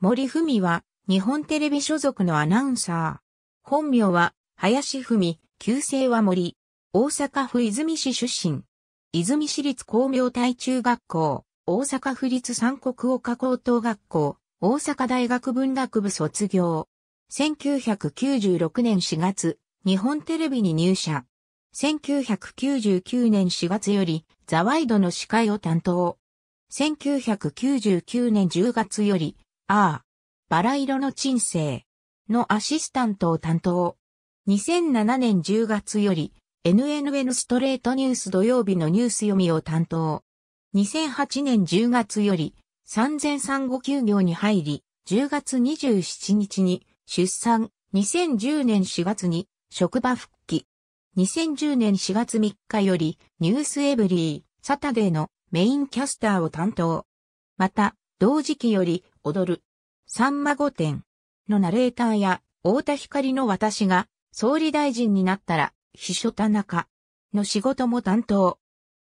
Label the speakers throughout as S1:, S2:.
S1: 森文は日本テレビ所属のアナウンサー。本名は林文、旧姓は森。大阪府泉市出身。泉市立工業大中学校、大阪府立三国岡高等学校、大阪大学文学部卒業。1996年4月、日本テレビに入社。1999年4月より、ザワイドの司会を担当。1999年10月より、ああ、バラ色の鎮静のアシスタントを担当。2007年10月より NNN ストレートニュース土曜日のニュース読みを担当。2008年10月より産前産後休業に入り、10月27日に出産、2010年4月に職場復帰。2010年4月3日よりニュースエブリー、サタデーのメインキャスターを担当。また、同時期より踊る。さんま御殿のナレーターや、太田光の私が、総理大臣になったら、秘書田中の仕事も担当。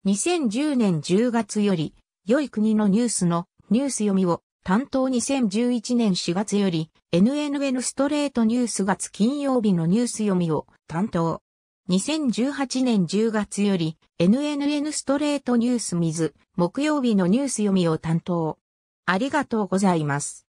S1: 2010年10月より、良い国のニュースのニュース読みを担当2011年4月より NNN ストレートニュース月金曜日のニュース読みを担当。2018年10月より NNN ストレートニュース水木曜日のニュース読みを担当。ありがとうございます。